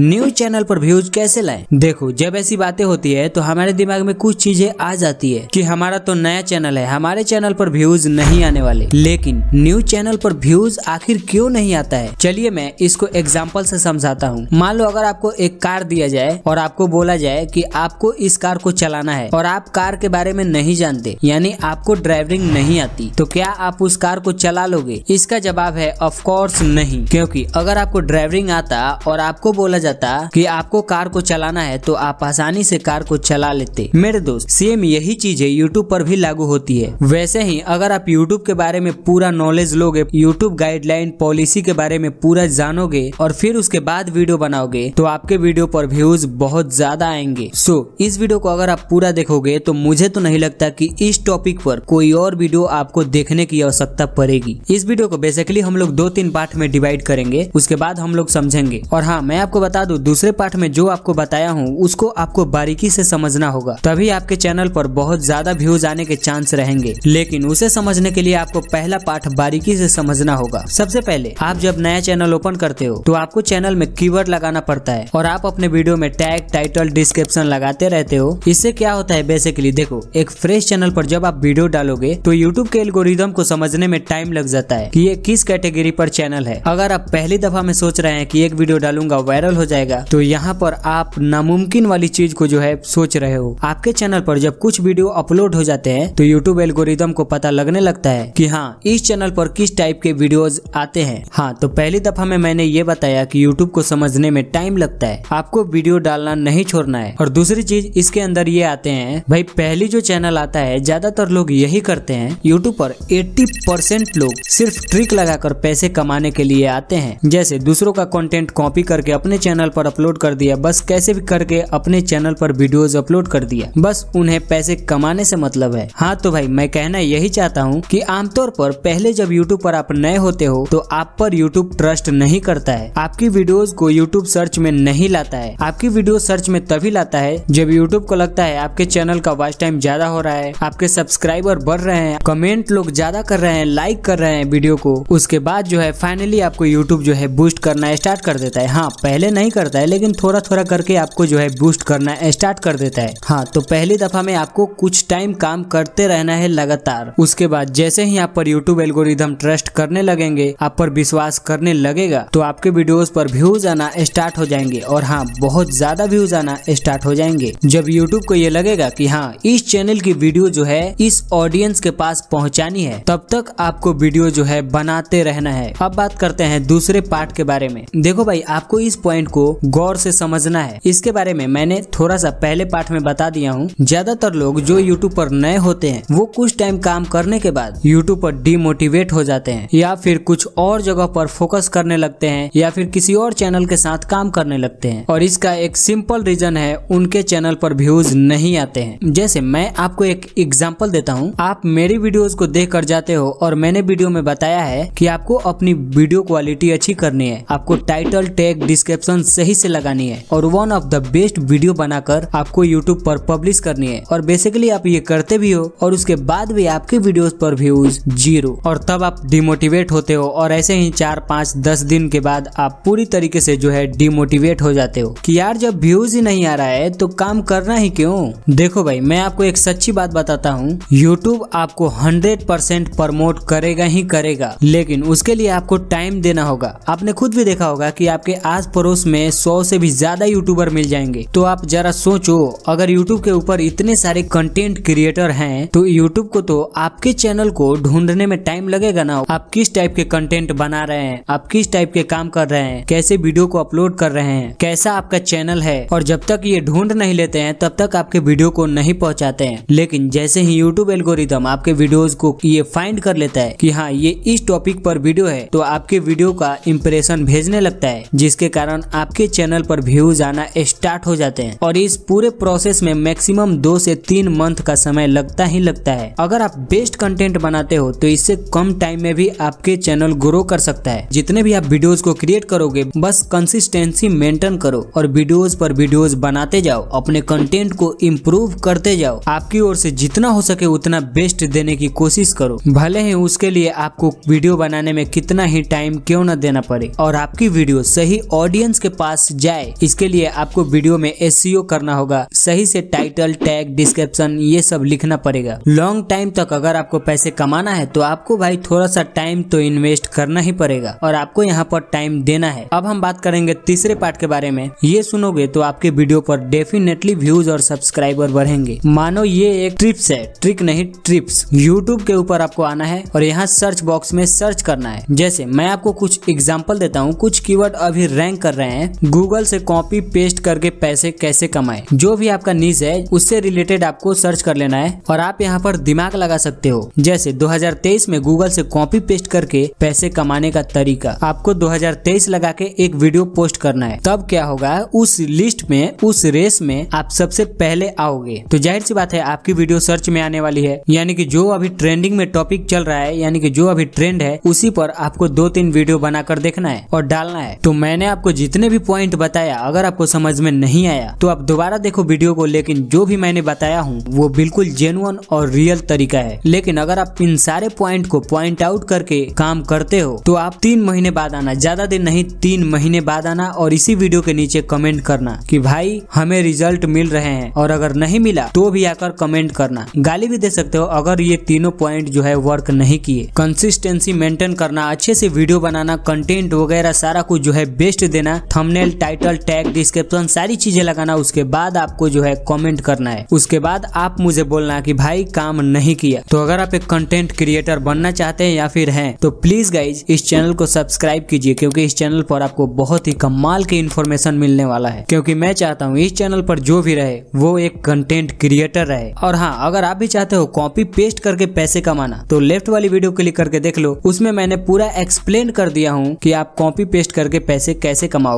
News channel पर views कैसे लाएं? देखो जब ऐसी बातें होती है तो हमारे दिमाग में कुछ चीजें आ जाती है कि हमारा तो नया चैनल है हमारे चैनल पर व्यूज नहीं आने वाले लेकिन न्यूज चैनल पर व्यूज आखिर क्यों नहीं आता है चलिए मैं इसको एग्जाम्पल से समझाता हूँ मान लो अगर आपको एक कार दिया जाए और आपको बोला जाए की आपको इस कार को चलाना है और आप कार के बारे में नहीं जानते यानी आपको ड्राइविंग नहीं आती तो क्या आप उस कार को चला लोगे इसका जवाब है ऑफकोर्स नहीं क्यूँकी अगर आपको ड्राइविंग आता और आपको बोला जाता कि आपको कार को चलाना है तो आप आसानी से कार को चला लेते मेरे दोस्त सेम यही चीजें यूट्यूब पर भी लागू होती है वैसे ही अगर आप यूट्यूब के बारे में पूरा नॉलेज लोगे यूट्यूब गाइडलाइन पॉलिसी के बारे में पूरा जानोगे और फिर उसके बाद वीडियो बनाओगे तो आपके वीडियो पर व्यूज बहुत ज्यादा आएंगे सो इस वीडियो को अगर आप पूरा देखोगे तो मुझे तो नहीं लगता कि इस टॉपिक पर कोई और वीडियो आपको देखने की आवश्यकता पड़ेगी इस वीडियो को बेसिकली हम लोग दो तीन पार्ट में डिवाइड करेंगे उसके बाद हम लोग समझेंगे और हाँ मैं आपको बता बता दूं दूसरे पार्ट में जो आपको बताया हूँ उसको आपको बारीकी से समझना होगा तभी आपके चैनल पर बहुत ज्यादा व्यूज आने के चांस रहेंगे लेकिन उसे समझने के लिए आपको पहला पार्ट बारीकी से समझना होगा सबसे पहले आप जब नया चैनल ओपन करते हो तो आपको चैनल में कीवर्ड लगाना पड़ता है और आप अपने वीडियो में टैग टाइटल डिस्क्रिप्शन लगाते रहते हो इससे क्या होता है बेसिकली देखो एक फ्रेश चैनल पर जब आप वीडियो डालोगे तो यूट्यूब के एल्गोरिदम को समझने में टाइम लग जाता है कि ये किस कैटेगरी पर चैनल है अगर आप पहली दफा में सोच रहे हैं कि एक वीडियो डालूंगा वायरल हो जाएगा तो यहाँ पर आप नामुमकिन वाली चीज को जो है सोच रहे हो आपके चैनल पर जब कुछ वीडियो अपलोड हो जाते हैं तो यूट्यूब एल्गोरिदम को पता लगने लगता है की हाँ इस चैनल पर किस टाइप के वीडियो आते हैं हाँ तो पहली दफा में मैंने ये बताया की यूट्यूब को समझने में टाइम लगता है आपको वीडियो डालना नहीं छोड़ना है और दूसरी चीज इसके अंदर ये आते हैं भाई पहली जो चैनल आता है ज्यादातर लोग यही करते हैं यूट्यूब पर 80% लोग सिर्फ ट्रिक लगाकर पैसे कमाने के लिए आते हैं जैसे दूसरों का कंटेंट कॉपी करके अपने चैनल पर अपलोड कर दिया बस कैसे भी करके अपने चैनल पर वीडियोज अपलोड कर दिया बस उन्हें पैसे कमाने से मतलब है हाँ तो भाई मैं कहना यही चाहता हूँ कि आमतौर पर पहले जब यूट्यूब पर आप नए होते हो तो आप पर यूट्यूब ट्रस्ट नहीं करता है आपकी वीडियोस को यूट्यूब सर्च में नहीं लाता है आपकी वीडियो सर्च में तभी लाता है जब यूट्यूब को लगता है आपके चैनल का वॉच टाइम ज्यादा हो रहा है आपके सब्सक्राइबर बढ़ रहे हैं कमेंट लोग ज्यादा कर रहे हैं लाइक कर रहे हैं वीडियो को उसके बाद जो है फाइनली आपको यूट्यूब जो है बूस्ट करना स्टार्ट कर देता है हाँ पहले नहीं करता है लेकिन थोड़ा थोड़ा करके आपको जो है बूस्ट करना स्टार्ट कर देता है हाँ तो पहली दफा में आपको कुछ टाइम काम करते रहना है लगातार उसके बाद जैसे ही आप पर यूट्यूब एल्गोरिदम ट्रस्ट करने लगेंगे आप पर विश्वास करने लगेगा तो आपके वीडियोस पर व्यूज आना स्टार्ट हो जाएंगे और हाँ बहुत ज्यादा व्यूज आना स्टार्ट हो जाएंगे जब यूट्यूब को ये लगेगा की हाँ इस चैनल की वीडियो जो है इस ऑडियंस के पास पहुँचानी है तब तक आपको वीडियो जो है बनाते रहना है अब बात करते हैं दूसरे पार्ट के बारे में देखो भाई आपको इस पॉइंट को गौर से समझना है इसके बारे में मैंने थोड़ा सा पहले पाठ में बता दिया हूँ ज्यादातर लोग जो यूट्यूब पर नए होते हैं वो कुछ टाइम काम करने के बाद यूट्यूब पर डिमोटिवेट हो जाते हैं या फिर कुछ और जगह पर फोकस करने लगते हैं या फिर किसी और चैनल के साथ काम करने लगते हैं और इसका एक सिंपल रीजन है उनके चैनल पर व्यूज नहीं आते हैं जैसे मैं आपको एक एग्जाम्पल देता हूँ आप मेरी वीडियोस को देख कर जाते हो और मैंने वीडियो में बताया है कि आपको अपनी वीडियो क्वालिटी अच्छी करनी है आपको टाइटल टैग डिस्क्रिप्शन बटन सही से लगानी है और one of the best video बनाकर आपको यूट्यूब पर पब्लिश करनी है और बेसिकली आप ये करते भी हो और उसके बाद भी आपके वीडियोस पर व्यूज जीरो और तब आप डिमोटिवेट होते हो और ऐसे ही चार पाँच दस दिन के बाद आप पूरी तरीके से जो है डिमोटिवेट हो जाते हो कि यार जब व्यूज ही नहीं आ रहा है तो काम करना ही क्यों देखो भाई मैं आपको एक सच्ची बात बताता हूँ यूट्यूब आपको हंड्रेड परसेंट प्रमोट करेगा ही करेगा लेकिन उसके लिए आपको टाइम देना होगा आपने खुद भी देखा होगा कि आपके आस पड़ोस में सौ से भी ज्यादा यूट्यूबर मिल जाएंगे तो आप जरा सोचो अगर यूट्यूब के ऊपर इतने सारे कंटेंट क्रिएटर हैं तो यूट्यूब को तो आपके चैनल को ढूंढने में टाइम लगेगा ना आप किस टाइप के कंटेंट बना रहे हैं आप किस टाइप के काम कर रहे हैं कैसे वीडियो को अपलोड कर रहे हैं कैसा आपका चैनल है और जब तक ये ढूंढ नहीं लेते हैं तब तक आपके वीडियो को नहीं पहुंचाते हैं लेकिन जैसे ही यूट्यूब एल्गोरिदम आपके वीडियोस को ये फाइंड कर लेता है कि हाँ ये इस टॉपिक पर वीडियो है तो आपके वीडियो का इम्प्रेशन भेजने लगता है जिसके कारण आपके चैनल पर व्यूज आना स्टार्ट हो जाते हैं और इस पूरे प्रोसेस में मैक्सिमम दो से तीन मंथ का समय लगता ही लगता है अगर आप बेस्ट कंटेंट बनाते हो तो इससे कम टाइम में भी आपके चैनल ग्रो कर सकता है जितने भी आप वीडियोज को क्रिएट करोगे बस कंसिस्टेंसी मेंटेन करो और वीडियोज पर वीडियोज बनाते जाओ अपने कंटेंट को इम्प्रूव करते जाओ आपकी ओर से जितना हो सके उतना बेस्ट देने की कोशिश करो भले ही उसके लिए आपको वीडियो बनाने में कितना ही टाइम क्यों न देना पड़े और आपकी वीडियो सही ऑडियंस के के पास जाए इसके लिए आपको वीडियो में एस e करना होगा सही से टाइटल टैग डिस्क्रिप्शन ये सब लिखना पड़ेगा लॉन्ग टाइम तक अगर आपको पैसे कमाना है तो आपको भाई थोड़ा सा टाइम तो इन्वेस्ट करना ही पड़ेगा और आपको यहाँ पर टाइम देना है अब हम बात करेंगे तीसरे पार्ट के बारे में ये सुनोगे तो आपके वीडियो पर डेफिनेटली व्यूज और सब्सक्राइबर बढ़ेंगे मानो ये एक ट्रिप्स है ट्रिक नहीं ट्रिप्स यूट्यूब के ऊपर आपको आना है और यहाँ सर्च बॉक्स में सर्च करना है जैसे मैं आपको कुछ एग्जाम्पल देता हूँ कुछ कीवर्ड अभी रैंक कर रहे हैं रहे हैं गूगल से कॉपी पेस्ट करके पैसे कैसे कमाए जो भी आपका नीज है उससे रिलेटेड आपको सर्च कर लेना है और आप यहाँ पर दिमाग लगा सकते हो जैसे 2023 में गूगल से कॉपी पेस्ट करके पैसे कमाने का तरीका आपको 2023 लगा के एक वीडियो पोस्ट करना है तब क्या होगा उस लिस्ट में उस रेस में आप सबसे पहले आओगे तो जाहिर सी बात है आपकी वीडियो सर्च में आने वाली है यानी कि जो अभी ट्रेंडिंग में टॉपिक चल रहा है यानी कि जो अभी ट्रेंड है उसी पर आपको दो तीन वीडियो बनाकर देखना है और डालना है तो मैंने आपको जितने जितने भी पॉइंट बताया अगर आपको समझ में नहीं आया तो आप दोबारा देखो वीडियो को लेकिन जो भी मैंने बताया हूँ वो बिल्कुल जेनुअन और रियल तरीका है लेकिन अगर आप इन सारे पॉइंट को पॉइंट आउट करके काम करते हो तो आप तीन महीने बाद आना ज्यादा दिन नहीं तीन महीने बाद आना और इसी वीडियो के नीचे कमेंट करना की भाई हमें रिजल्ट मिल रहे हैं और अगर नहीं मिला तो भी आकर कमेंट करना गाली भी दे सकते हो अगर ये तीनों पॉइंट जो है वर्क नहीं किए कंसिस्टेंसी मेंटेन करना अच्छे से वीडियो बनाना कंटेंट वगैरह सारा कुछ जो है बेस्ट देना थंबनेल टाइटल टैग डिस्क्रिप्शन सारी चीजें लगाना उसके बाद आपको जो है कमेंट करना है उसके बाद आप मुझे बोलना कि भाई काम नहीं किया तो अगर आप एक कंटेंट क्रिएटर बनना चाहते हैं या फिर हैं तो प्लीज गाइज इस चैनल को सब्सक्राइब कीजिए क्योंकि इस चैनल पर आपको बहुत ही कमाल की इन्फॉर्मेशन मिलने वाला है क्योंकि मैं चाहता हूँ इस चैनल पर जो भी रहे वो एक कंटेंट क्रिएटर रहे और हाँ अगर आप भी चाहते हो कॉपी पेस्ट करके पैसे कमाना तो लेफ्ट वाली वीडियो क्लिक करके देख लो उसमें मैंने पूरा एक्सप्लेन कर दिया हूँ की आप कॉपी पेस्ट करके पैसे कैसे कमाओ